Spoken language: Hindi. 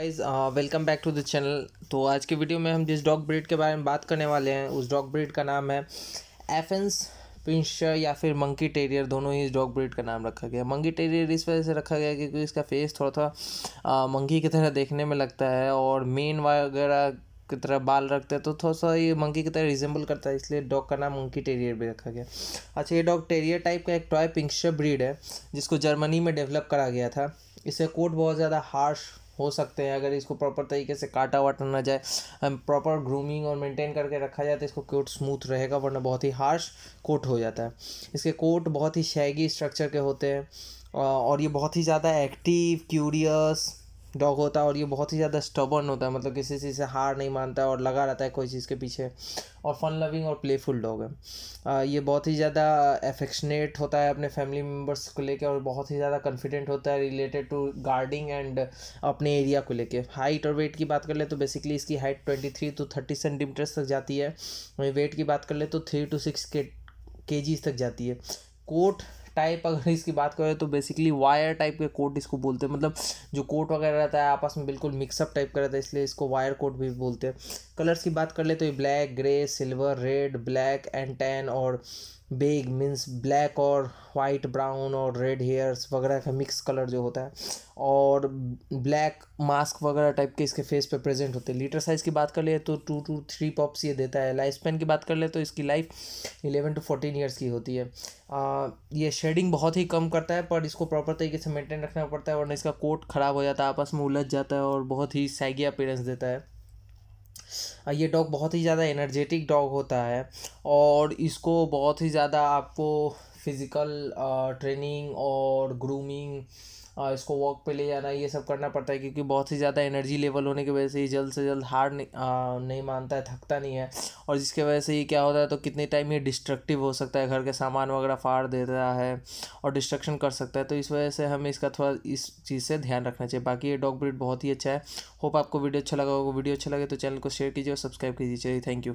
guys welcome back to the channel तो आज के वीडियो में हम जिस डॉग ब्रीड के बारे में बात करने वाले हैं उस डॉग ब्रीड का नाम है एफेंस पिंशर या फिर मंकी टेरियर दोनों ही इस डॉग ब्रीड का नाम रखा गया मंकी टेरियर इस वजह से रखा गया क्योंकि इसका फेस थोड़ा थोड़ा मंकी uh, की तरह देखने में लगता है और मेन वगैरह की तरह बाल रखते हैं तो थोड़ा सा ये मंकी की तरह रिजेंबल करता है इसलिए डॉग का नाम मंकी टेरियर भी रखा गया अच्छा ये डॉग टेरियर टाइप का एक टॉय पिंशर ब्रीड है जिसको जर्मनी में डेवलप करा गया था इसे कोट बहुत ज़्यादा हार्श हो सकते हैं अगर इसको प्रॉपर तरीके से काटा वाटा ना जाए प्रॉपर ग्रूमिंग और मेंटेन करके रखा जाए तो इसको कोट स्मूथ रहेगा वरना बहुत ही हार्श कोट हो जाता है इसके कोट बहुत ही शैगी स्ट्रक्चर के होते हैं और ये बहुत ही ज़्यादा एक्टिव क्यूरियस डॉग होता है और ये बहुत ही ज़्यादा स्टबर्न होता है मतलब किसी चीज़ से हार नहीं मानता और लगा रहता है कोई चीज़ के पीछे और फन लविंग और प्लेफुल डॉग है आ, ये बहुत ही ज़्यादा एफेक्शनेट होता है अपने फैमिली मेम्बर्स को लेके और बहुत ही ज़्यादा कॉन्फिडेंट होता है रिलेटेड टू गार्डिंग एंड अपने एरिया को लेके हाइट और वेट की बात कर ले तो बेसिकली इसकी height twenty three to thirty centimetres तक जाती है वेट की बात कर ले तो थ्री टू सिक्स के के तक जाती है कोट टाइप अगर इसकी बात करें तो बेसिकली वायर टाइप के कोट इसको बोलते हैं मतलब जो कोट वगैरह रहता है आपस में बिल्कुल मिक्सअप टाइप का रहता है इसलिए इसको वायर कोट भी बोलते हैं कलर्स की बात कर ले तो ये black grey silver red black and tan और बेग मीन्स ब्लैक और वाइट ब्राउन और रेड हेयर्स वगैरह का मिक्स कलर जो होता है और ब्लैक मास्क वगैरह टाइप के इसके फेस पे प्रेजेंट होते हैं लीटर साइज़ की बात कर ले तो टू टू थ्री पॉप्स ये देता है लाइफ स्पेन की बात कर ले तो इसकी life eleven to fourteen years की होती है आ, ये शेडिंग बहुत ही कम करता है पर इसको प्रॉपर तरीके से मेंटेन रखना पड़ता है वरना इसका कोट ख़राब हो जाता है आपस में उलझ जाता है और बहुत ही सैगी अपेरेंस देता है ये डॉग बहुत ही ज़्यादा एनर्जेटिक डॉग होता है और इसको बहुत ही ज़्यादा आपको फिज़िकल ट्रेनिंग uh, और ग्रूमिंग uh, इसको वॉक पे ले जाना ये सब करना पड़ता है क्योंकि बहुत ही ज़्यादा एनर्जी लेवल होने की वजह से ये जल्द से जल्द हार नहीं, uh, नहीं मानता है थकता नहीं है और जिसके वजह से ये क्या होता है तो कितने टाइम ये डिस्ट्रक्टिव हो सकता है घर के सामान वगैरह फाड़ देता है और डिस्ट्रक्शन कर सकता है तो इस वजह से हमें इसका थोड़ा इस चीज़ से ध्यान रखना चाहिए बाकी ये डॉग ब्रिड बहुत ही अच्छा है होप आपको वीडियो अच्छा लगा होगा वीडियो अच्छा लगे तो चैनल को शेयर कीजिए और सब्सक्राइब कीजिए थैंक यू